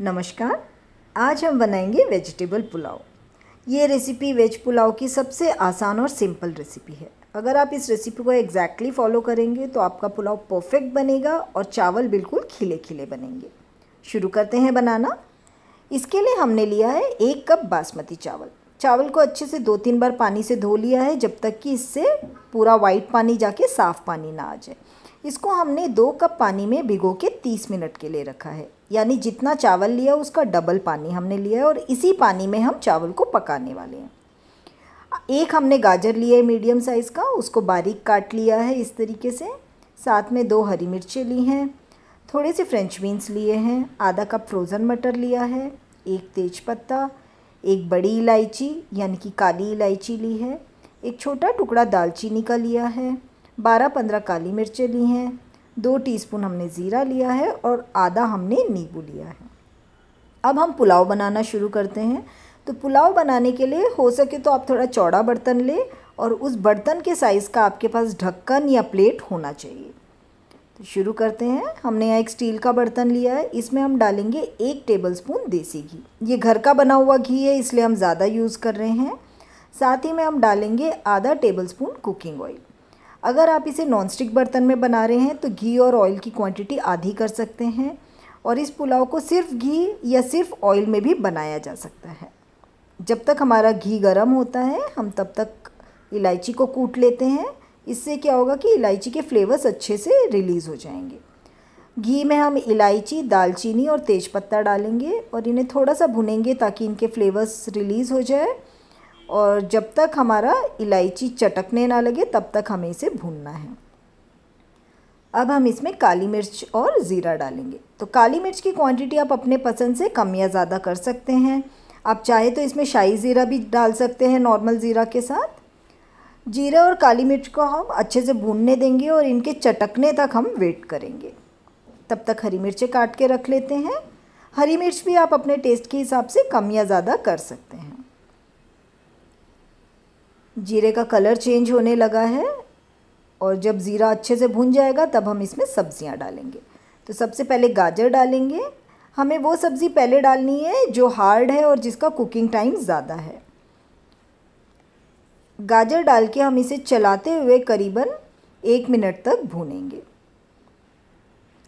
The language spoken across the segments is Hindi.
नमस्कार आज हम बनाएंगे वेजिटेबल पुलाव ये रेसिपी वेज पुलाव की सबसे आसान और सिंपल रेसिपी है अगर आप इस रेसिपी को एग्जैक्टली फॉलो करेंगे तो आपका पुलाव परफेक्ट बनेगा और चावल बिल्कुल खिले खिले बनेंगे शुरू करते हैं बनाना इसके लिए हमने लिया है एक कप बासमती चावल चावल को अच्छे से दो तीन बार पानी से धो लिया है जब तक कि इससे पूरा वाइट पानी जाके साफ़ पानी ना आ जाए इसको हमने दो कप पानी में भिगो के तीस मिनट के लिए रखा है यानी जितना चावल लिया उसका डबल पानी हमने लिया है और इसी पानी में हम चावल को पकाने वाले हैं एक हमने गाजर लिया है मीडियम साइज़ का उसको बारीक काट लिया है इस तरीके से साथ में दो हरी मिर्चें ली हैं थोड़े से फ्रेंच बीन्स लिए हैं आधा कप फ्रोज़न मटर लिया है एक तेज़पत्ता एक बड़ी इलायची यानी कि काली इलायची ली है एक छोटा टुकड़ा दालचीनी का लिया है बारह पंद्रह काली मिर्चें ली हैं दो टीस्पून हमने ज़ीरा लिया है और आधा हमने नींबू लिया है अब हम पुलाव बनाना शुरू करते हैं तो पुलाव बनाने के लिए हो सके तो आप थोड़ा चौड़ा बर्तन लें और उस बर्तन के साइज़ का आपके पास ढक्कन या प्लेट होना चाहिए तो शुरू करते हैं हमने यहाँ एक स्टील का बर्तन लिया है इसमें हम डालेंगे एक टेबल स्पून देसी घी ये घर का बना हुआ घी है इसलिए हम ज़्यादा यूज़ कर रहे हैं साथ ही में हम डालेंगे आधा टेबल स्पून कुकिंग ऑयल अगर आप इसे नॉनस्टिक बर्तन में बना रहे हैं तो घी और ऑयल की क्वांटिटी आधी कर सकते हैं और इस पुलाव को सिर्फ घी या सिर्फ ऑयल में भी बनाया जा सकता है जब तक हमारा घी गर्म होता है हम तब तक इलायची को कूट लेते हैं इससे क्या होगा कि इलायची के फ्लेवर्स अच्छे से रिलीज़ हो जाएंगे घी में हम इलायची दालचीनी और तेज़पत्ता डालेंगे और इन्हें थोड़ा सा भुनेंगे ताकि इनके फ्लेवर्स रिलीज़ हो जाए और जब तक हमारा इलायची चटकने ना लगे तब तक हमें इसे भूनना है अब हम इसमें काली मिर्च और ज़ीरा डालेंगे तो काली मिर्च की क्वांटिटी आप अपने पसंद से कम या ज़्यादा कर सकते हैं आप चाहे तो इसमें शाही ज़ीरा भी डाल सकते हैं नॉर्मल ज़ीरा के साथ जीरा और काली मिर्च को हम अच्छे से भूनने देंगे और इनके चटकने तक हम वेट करेंगे तब तक हरी मिर्चें काट के रख लेते हैं हरी मिर्च भी आप अपने टेस्ट के हिसाब से कम या ज़्यादा कर सकते हैं जीरे का कलर चेंज होने लगा है और जब ज़ीरा अच्छे से भुन जाएगा तब हम इसमें सब्ज़ियाँ डालेंगे तो सबसे पहले गाजर डालेंगे हमें वो सब्ज़ी पहले डालनी है जो हार्ड है और जिसका कुकिंग टाइम ज़्यादा है गाजर डाल के हम इसे चलाते हुए करीबन एक मिनट तक भूनेंगे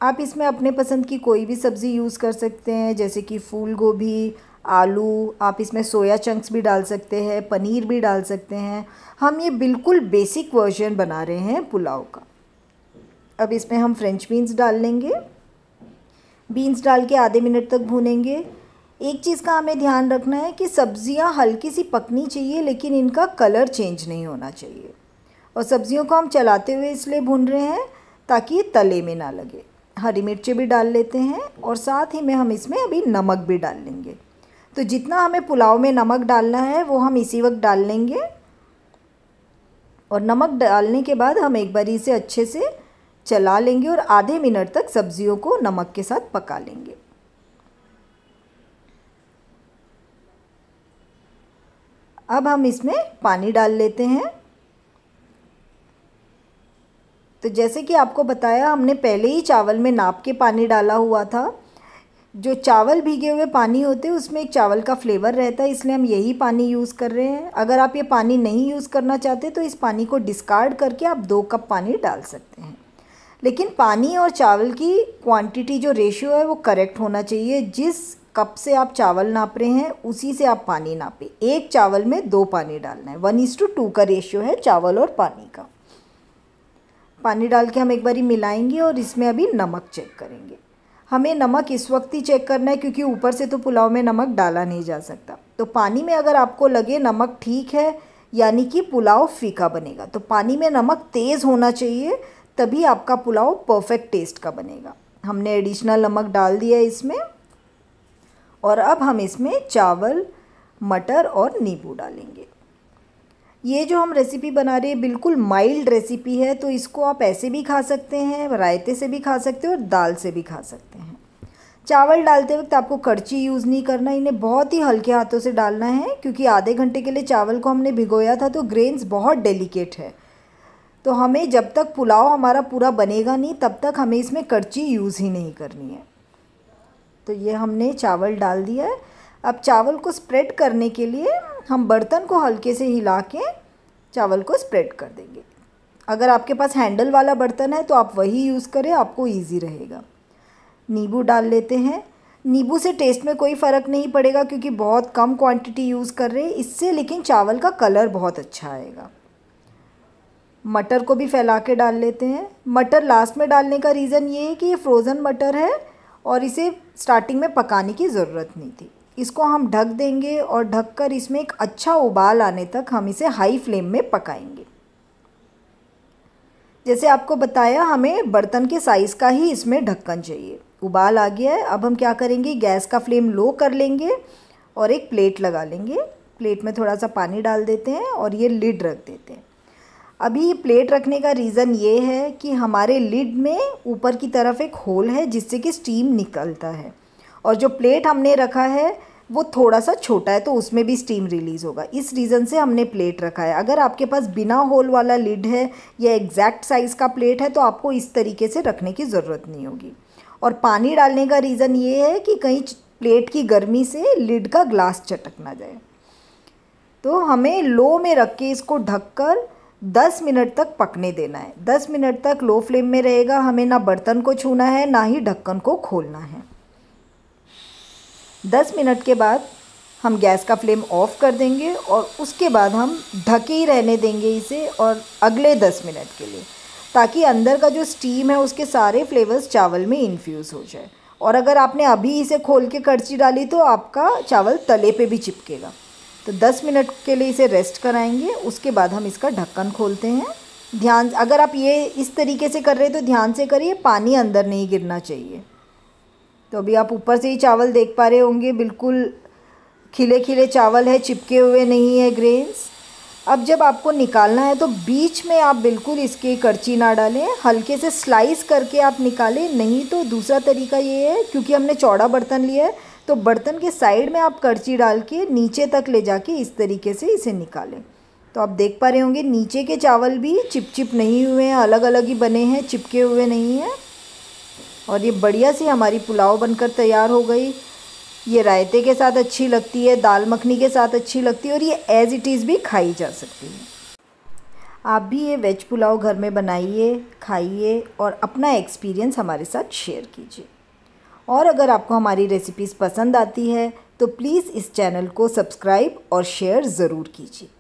आप इसमें अपने पसंद की कोई भी सब्ज़ी यूज़ कर सकते हैं जैसे कि फूल गोभी आलू आप इसमें सोया चंक्स भी डाल सकते हैं पनीर भी डाल सकते हैं हम ये बिल्कुल बेसिक वर्जन बना रहे हैं पुलाव का अब इसमें हम फ्रेंच बीन्स डाल लेंगे बीन्स डाल के आधे मिनट तक भूनेंगे एक चीज़ का हमें ध्यान रखना है कि सब्ज़ियाँ हल्की सी पकनी चाहिए लेकिन इनका कलर चेंज नहीं होना चाहिए और सब्ज़ियों को हम चलाते हुए इसलिए भून रहे हैं ताकि ये तले में ना लगे हरी मिर्चें भी डाल लेते हैं और साथ ही में हम इसमें अभी नमक भी डाल लेंगे तो जितना हमें पुलाव में नमक डालना है वो हम इसी वक्त डाल लेंगे और नमक डालने के बाद हम एक बार इसे अच्छे से चला लेंगे और आधे मिनट तक सब्जियों को नमक के साथ पका लेंगे अब हम इसमें पानी डाल लेते हैं तो जैसे कि आपको बताया हमने पहले ही चावल में नाप के पानी डाला हुआ था जो चावल भीगे हुए पानी होते हैं उसमें एक चावल का फ्लेवर रहता है इसलिए हम यही पानी यूज़ कर रहे हैं अगर आप ये पानी नहीं यूज़ करना चाहते तो इस पानी को डिस्कार्ड करके आप दो कप पानी डाल सकते हैं लेकिन पानी और चावल की क्वांटिटी जो रेशियो है वो करेक्ट होना चाहिए जिस कप से आप चावल नाप रहे हैं उसी से आप पानी नापें एक चावल में दो पानी डालना है वन इज़ टू टू का रेशियो है चावल और पानी का पानी डाल के हम एक बारी मिलाएंगे और इसमें अभी नमक चेक करेंगे हमें नमक इस वक्त ही चेक करना है क्योंकि ऊपर से तो पुलाव में नमक डाला नहीं जा सकता तो पानी में अगर आपको लगे नमक ठीक है यानी कि पुलाव फीका बनेगा तो पानी में नमक तेज़ होना चाहिए तभी आपका पुलाव परफेक्ट टेस्ट का बनेगा हमने एडिशनल नमक डाल दिया इसमें और अब हम इसमें चावल मटर और नींबू डालेंगे ये जो हम रेसिपी बना रहे हैं बिल्कुल माइल्ड रेसिपी है तो इसको आप ऐसे भी खा सकते हैं रायते से भी खा सकते हैं और दाल से भी खा सकते हैं चावल डालते वक्त आपको कड़ची यूज़ नहीं करना इन्हें बहुत ही हल्के हाथों से डालना है क्योंकि आधे घंटे के लिए चावल को हमने भिगोया था तो ग्रेन्स बहुत डेलिकेट है तो हमें जब तक पुलाव हमारा पूरा बनेगा नहीं तब तक हमें इसमें कड़ची यूज़ ही नहीं करनी है तो ये हमने चावल डाल दिया है अब चावल को स्प्रेड करने के लिए हम बर्तन को हल्के से हिला के चावल को स्प्रेड कर देंगे अगर आपके पास हैंडल वाला बर्तन है तो आप वही यूज़ करें आपको ईजी रहेगा नींबू डाल लेते हैं नींबू से टेस्ट में कोई फ़र्क नहीं पड़ेगा क्योंकि बहुत कम क्वांटिटी यूज़ कर रहे हैं इससे लेकिन चावल का कलर बहुत अच्छा आएगा मटर को भी फैला के डाल लेते हैं मटर लास्ट में डालने का रीज़न ये है कि ये फ्रोज़न मटर है और इसे स्टार्टिंग में पकाने की ज़रूरत नहीं थी इसको हम ढक देंगे और ढककर इसमें एक अच्छा उबाल आने तक हम इसे हाई फ्लेम में पकाएंगे जैसे आपको बताया हमें बर्तन के साइज़ का ही इसमें ढक्कन चाहिए उबाल आ गया है अब हम क्या करेंगे गैस का फ्लेम लो कर लेंगे और एक प्लेट लगा लेंगे प्लेट में थोड़ा सा पानी डाल देते हैं और ये लिड रख देते हैं अभी प्लेट रखने का रीज़न ये है कि हमारे लिड में ऊपर की तरफ एक होल है जिससे कि स्टीम निकलता है और जो प्लेट हमने रखा है वो थोड़ा सा छोटा है तो उसमें भी स्टीम रिलीज़ होगा इस रीज़न से हमने प्लेट रखा है अगर आपके पास बिना होल वाला लिड है या एग्जैक्ट साइज़ का प्लेट है तो आपको इस तरीके से रखने की ज़रूरत नहीं होगी और पानी डालने का रीज़न ये है कि कहीं प्लेट की गर्मी से लिड का ग्लास चटक ना जाए तो हमें लो में रख के इसको ढककर दस मिनट तक पकने देना है दस मिनट तक लो फ्लेम में रहेगा हमें ना बर्तन को छूना है ना ही ढक्कन को खोलना है 10 मिनट के बाद हम गैस का फ्लेम ऑफ कर देंगे और उसके बाद हम ढके ही रहने देंगे इसे और अगले 10 मिनट के लिए ताकि अंदर का जो स्टीम है उसके सारे फ्लेवर्स चावल में इन्फ्यूज़ हो जाए और अगर आपने अभी इसे खोल के करछी डाली तो आपका चावल तले पे भी चिपकेगा तो 10 मिनट के लिए इसे रेस्ट कराएंगे उसके बाद हम इसका ढक्कन खोलते हैं ध्यान अगर आप ये इस तरीके से कर रहे हैं तो ध्यान से करिए पानी अंदर नहीं गिरना चाहिए तो अभी आप ऊपर से ही चावल देख पा रहे होंगे बिल्कुल खिले खिले चावल है चिपके हुए नहीं है ग्रेन्स अब जब आपको निकालना है तो बीच में आप बिल्कुल इसके करची ना डालें हल्के से स्लाइस करके आप निकालें नहीं तो दूसरा तरीका ये है क्योंकि हमने चौड़ा बर्तन लिया है तो बर्तन के साइड में आप करची डाल के नीचे तक ले जाके इस तरीके से इसे निकालें तो आप देख पा रहे होंगे नीचे के चावल भी चिपचिप नहीं हुए हैं अलग अलग ही बने हैं चिपके हुए नहीं हैं और ये बढ़िया सी हमारी पुलाव बनकर तैयार हो गई ये रायते के साथ अच्छी लगती है दाल मखनी के साथ अच्छी लगती है और ये एज़ इट इज़ भी खाई जा सकती है आप भी ये वेज पुलाव घर में बनाइए खाइए और अपना एक्सपीरियंस हमारे साथ शेयर कीजिए और अगर आपको हमारी रेसिपीज़ पसंद आती है तो प्लीज़ इस चैनल को सब्सक्राइब और शेयर ज़रूर कीजिए